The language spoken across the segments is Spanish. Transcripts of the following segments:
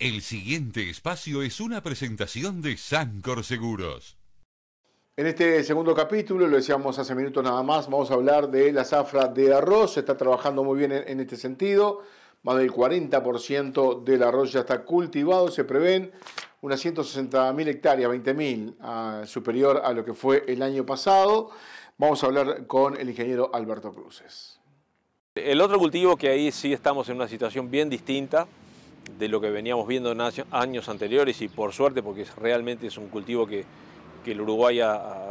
El siguiente espacio es una presentación de Sancor Seguros. En este segundo capítulo, lo decíamos hace minutos nada más, vamos a hablar de la zafra de arroz. Se está trabajando muy bien en, este sentido. Más del 40% del arroz ya está cultivado. Se prevén unas 160.000 hectáreas, 20.000, ah, superior a lo que fue el año pasado. Vamos a hablar con el ingeniero Alberto Cruces. El otro cultivo que ahí sí estamos en una situación bien distinta de lo que veníamos viendo en años anteriores y por suerte porque realmente es un cultivo que, el Uruguay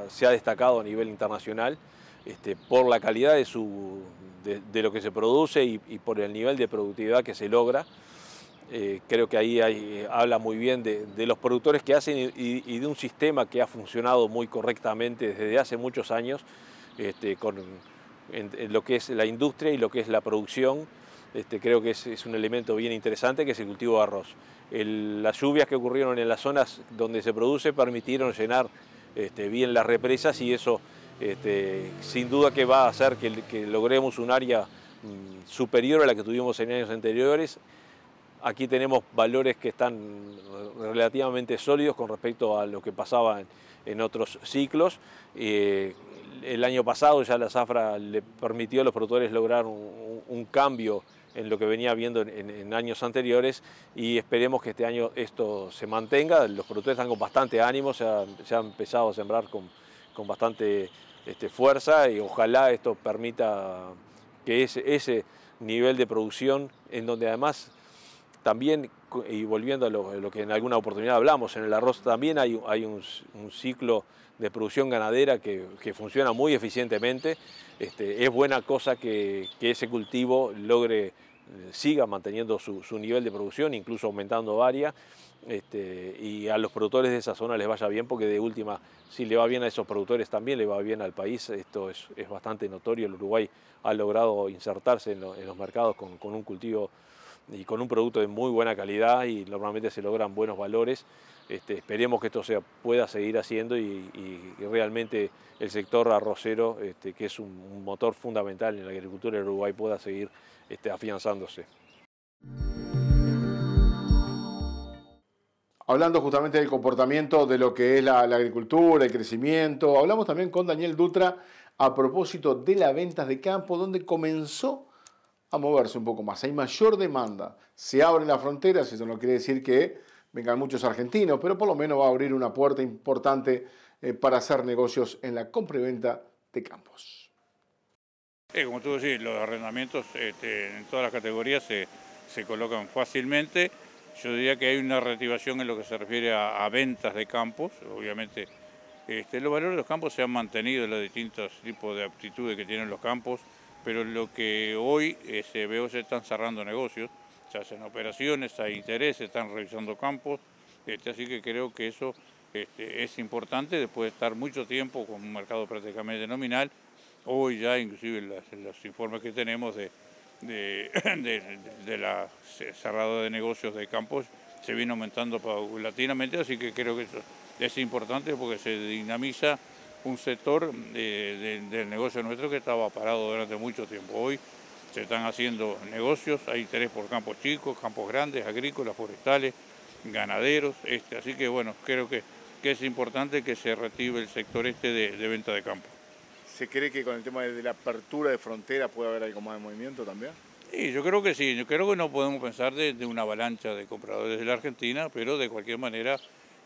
se ha destacado a nivel internacional este, por la calidad de, lo que se produce y, por el nivel de productividad que se logra. Eh, creo que ahí habla muy bien de, los productores que hacen y, de un sistema que ha funcionado muy correctamente desde hace muchos años este, con en lo que es la industria y lo que es la producción este, creo que es, un elemento bien interesante, que es el cultivo de arroz. las lluvias que ocurrieron en las zonas donde se produce permitieron llenar este, bien las represas y eso este, sin duda que va a hacer que, logremos un área mm, superior a la que tuvimos en años anteriores. Aquí tenemos valores que están relativamente sólidos con respecto a lo que pasaba en, otros ciclos. Eh, el año pasado ya la zafra le permitió a los productores lograr un cambio en lo que venía viendo en, años anteriores y esperemos que este año esto se mantenga. Los productores están con bastante ánimo, se han empezado a sembrar con, bastante este, fuerza y ojalá esto permita que ese, ese nivel de producción, en donde además también, y volviendo a lo, que en alguna oportunidad hablamos, en el arroz también hay, un, ciclo de producción ganadera que, funciona muy eficientemente. Este, es buena cosa que, ese cultivo logre eh, siga manteniendo su, nivel de producción, incluso aumentando varias, este, y a los productores de esa zona les vaya bien, porque de última, si le va bien a esos productores, también le va bien al país. Esto es, bastante notorio, el Uruguay ha logrado insertarse en, los mercados con, con un cultivo y con un producto de muy buena calidad y normalmente se logran buenos valores. Este, esperemos que esto se pueda seguir haciendo y, realmente el sector arrocero, este, que es un, motor fundamental en la agricultura de Uruguay, pueda seguir este, afianzándose. Hablando justamente del comportamiento de lo que es la, la agricultura, el crecimiento, hablamos también con Daniel Dutra a propósito de las ventas de campo, donde comenzó a moverse un poco más. Hay mayor demanda. Se abren las fronteras, eso no quiere decir que vengan muchos argentinos, pero por lo menos va a abrir una puerta importante eh, para hacer negocios en la compra y venta de campos. como tú decís, los arrendamientos este, en todas las categorías se, colocan fácilmente. Yo diría que hay una reactivación en lo que se refiere a, ventas de campos, obviamente. Este, los valores de los campos se han mantenido, en los distintos tipos de aptitudes que tienen los campos, pero lo que hoy este, veo se están cerrando negocios, se hacen operaciones, hay interés, se están revisando campos, este, así que creo que eso este, es importante después de estar mucho tiempo con un mercado prácticamente nominal, hoy ya inclusive los informes que tenemos de, de la cerrada de negocios de campos se viene aumentando paulatinamente, así que creo que eso es importante porque se dinamiza un sector eh, del negocio nuestro que estaba parado durante mucho tiempo. Hoy se están haciendo negocios, hay interés por campos chicos, campos grandes, agrícolas, forestales, ganaderos, este, así que bueno, creo que, que es importante que se reactive el sector este de, venta de campo. ¿Se cree que con el tema de la apertura de frontera puede haber algo más de movimiento también? Sí, yo creo que sí, yo creo que no podemos pensar de una avalancha de compradores de la Argentina, pero de cualquier manera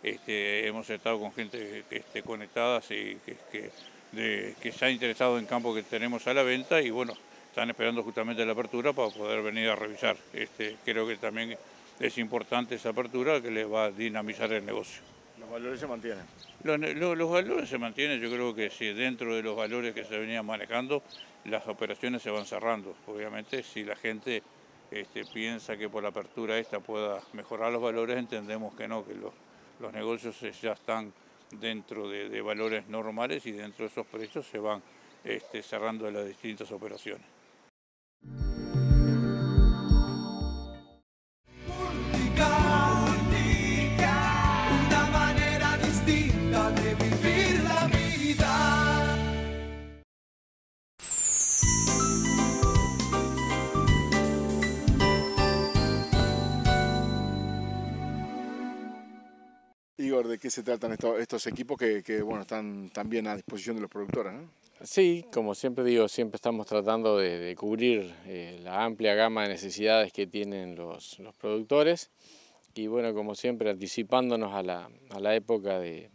este, hemos estado con gente este, conectada y que, que, se ha interesado en campo que tenemos a la venta y bueno, están esperando justamente la apertura para poder venir a revisar. Este, creo que también es importante esa apertura que les va a dinamizar el negocio. ¿Los valores se mantienen? Los, valores se mantienen, yo creo que si dentro de los valores que se venían manejando, las operaciones se van cerrando. Obviamente si la gente piensa que por la apertura esta pueda mejorar los valores, entendemos que no, que los los negocios ya están dentro de, valores normales y dentro de esos precios se van este, cerrando las distintas operaciones. Igor, ¿de qué se tratan estos, equipos que, bueno, están también a disposición de los productores? ¿no? Sí, como siempre digo, siempre estamos tratando de, cubrir eh, la amplia gama de necesidades que tienen los, productores y bueno, como siempre, anticipándonos a la, época de,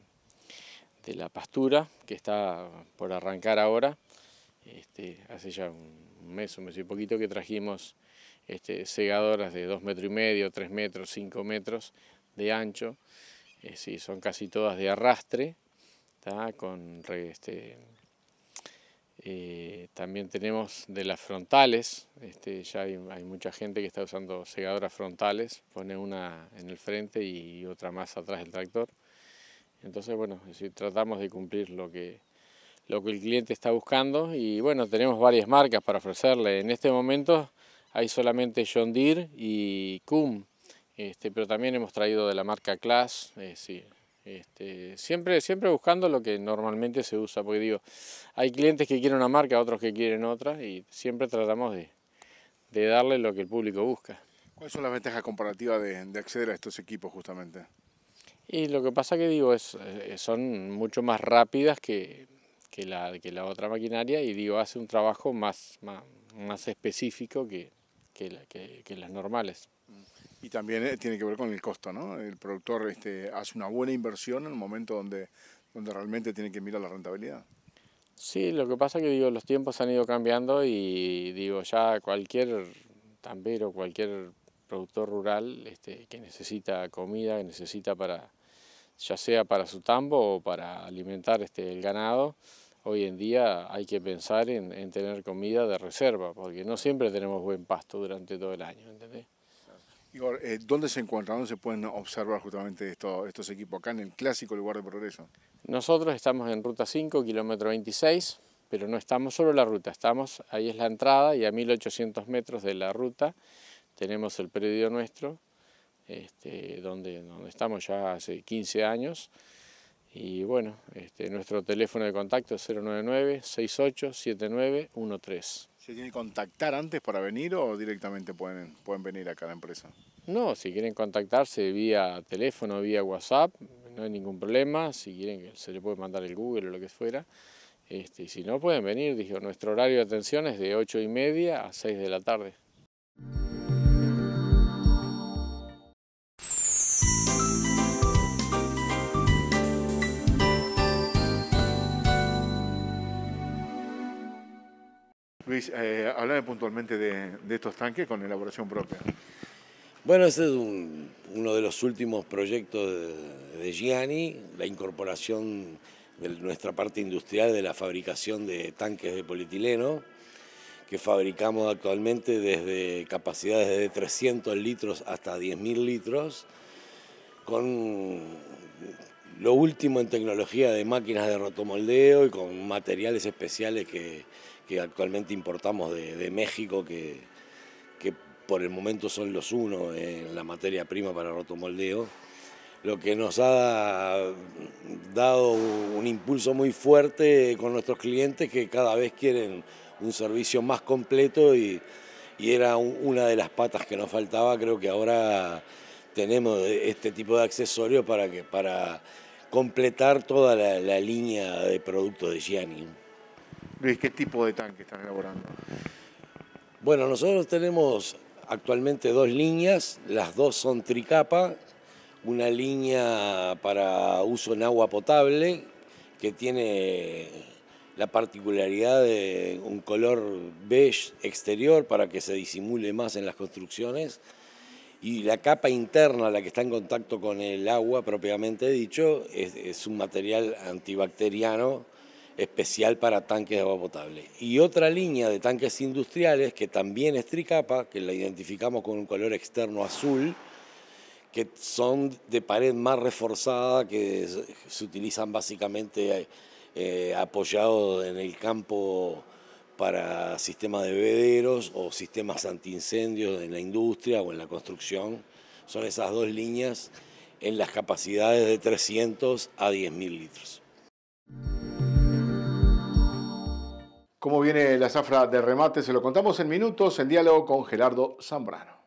la pastura que está por arrancar ahora. Este, hace ya un mes, un mes y poquito que trajimos este, segadoras de 2 metros y medio, 3 metros, 5 metros de ancho eh, sí, son casi todas de arrastre, con este, eh, también tenemos de las frontales, este, ya hay, mucha gente que está usando segadoras frontales, pone una en el frente y otra más atrás del tractor. Entonces, bueno, si tratamos de cumplir lo que, lo que el cliente está buscando y bueno, tenemos varias marcas para ofrecerle. En este momento hay solamente John Deere y KUM, este, pero también hemos traído de la marca Class, eh, este, siempre, siempre buscando lo que normalmente se usa, porque digo, hay clientes que quieren una marca, otros que quieren otra, y siempre tratamos de, darle lo que el público busca. ¿Cuáles son las ventajas comparativas de, acceder a estos equipos justamente? Y lo que pasa que digo, es, eh, son mucho más rápidas que, la, que la otra maquinaria y digo, hace un trabajo más, más, específico que las normales y también eh, tiene que ver con el costo, ¿no? El productor este, hace una buena inversión en el momento donde, donde realmente tiene que mirar la rentabilidad. Sí, lo que pasa es que digo, los tiempos han ido cambiando y digo, ya cualquier tambero, cualquier productor rural este, que necesita comida, que necesita para, ya sea para su tambo o para alimentar este, el ganado, hoy en día hay que pensar en, en tener comida de reserva, porque no siempre tenemos buen pasto durante todo el año, ¿entendés? Eh, ¿dónde se encuentran? ¿Dónde se pueden observar justamente estos equipos? Acá en el clásico lugar de progreso. Nosotros estamos en ruta 5, kilómetro 26, pero no estamos solo en la ruta, estamos, ahí es la entrada y a 1800 metros de la ruta tenemos el predio nuestro, este, donde, donde estamos ya hace 15 años. Y bueno, este, nuestro teléfono de contacto es 099 687913 ¿Se tiene que contactar antes para venir o directamente pueden, pueden venir a cada empresa? No, si quieren contactarse vía teléfono, vía WhatsApp, no hay ningún problema. Si quieren, se le puede mandar el Google o lo que fuera. Este, si no, pueden venir. Dijo, nuestro horario de atención es de 8 y media a 6 de la tarde. Luis, eh, puntualmente de, estos tanques con elaboración propia. Bueno, ese es uno de los últimos proyectos de, de Gianni, la incorporación de nuestra parte industrial de la fabricación de tanques de polietileno, que fabricamos actualmente desde capacidades de 300 litros hasta 10.000 litros, con lo último en tecnología de máquinas de rotomoldeo y con materiales especiales que, que actualmente importamos de, México, que, que, por el momento son los uno en la materia prima para rotomoldeo, lo que nos ha dado un impulso muy fuerte con nuestros clientes que cada vez quieren un servicio más completo y, era una de las patas que nos faltaba, creo que ahora tenemos este tipo de accesorios para, para completar toda la, la línea de productos de Gianni. Luis, ¿qué tipo de tanque están elaborando? Bueno, nosotros tenemos actualmente dos líneas, las dos son tricapa, una línea para uso en agua potable que tiene la particularidad de un color beige exterior para que se disimule más en las construcciones y la capa interna, la que está en contacto con el agua propiamente dicho, es, es un material antibacteriano especial para tanques de agua potable. Y otra línea de tanques industriales que también es tricapa, que la identificamos con un color externo azul, que son de pared más reforzada, que se utilizan básicamente eh, eh, apoyados en el campo para sistemas de bebederos o sistemas antiincendios en la industria o en la construcción. Son esas dos líneas en las capacidades de 300 a 10.000 litros. ¿Cómo viene la zafra de remate? Se lo contamos en minutos en diálogo con Gerardo Zambrano.